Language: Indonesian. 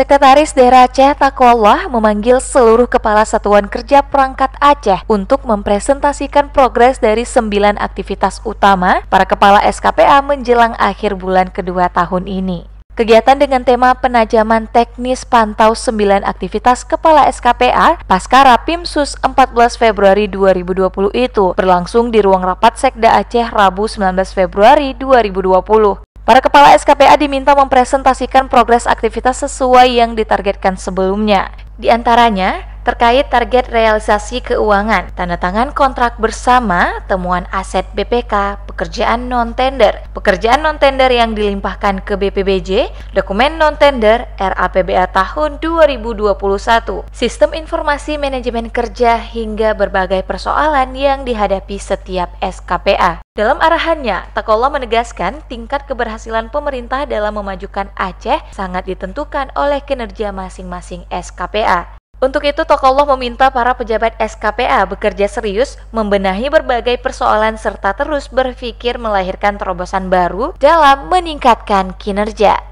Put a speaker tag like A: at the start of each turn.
A: Sekretaris Daerah Aceh Takwallah memanggil seluruh kepala satuan kerja perangkat Aceh untuk mempresentasikan progres dari sembilan aktivitas utama para kepala SKPA menjelang akhir bulan kedua tahun ini. Kegiatan dengan tema penajaman teknis pantau 9 aktivitas kepala SKPA pasca Rapimsus 14 Februari 2020 itu berlangsung di ruang rapat Sekda Aceh Rabu 19 Februari 2020. Para kepala SKPA diminta mempresentasikan progres aktivitas sesuai yang ditargetkan sebelumnya. Di antaranya, terkait target realisasi keuangan, tanda tangan kontrak bersama, temuan aset BPK, pekerjaan non-tender, pekerjaan non-tender yang dilimpahkan ke BPBJ, dokumen non-tender RAPBA tahun 2021, sistem informasi manajemen kerja hingga berbagai persoalan yang dihadapi setiap SKPA. Dalam arahannya, Takola menegaskan tingkat keberhasilan pemerintah dalam memajukan Aceh sangat ditentukan oleh kinerja masing-masing SKPA. Untuk itu, Tokoh meminta para pejabat SKPA bekerja serius, membenahi berbagai persoalan serta terus berpikir melahirkan terobosan baru dalam meningkatkan kinerja.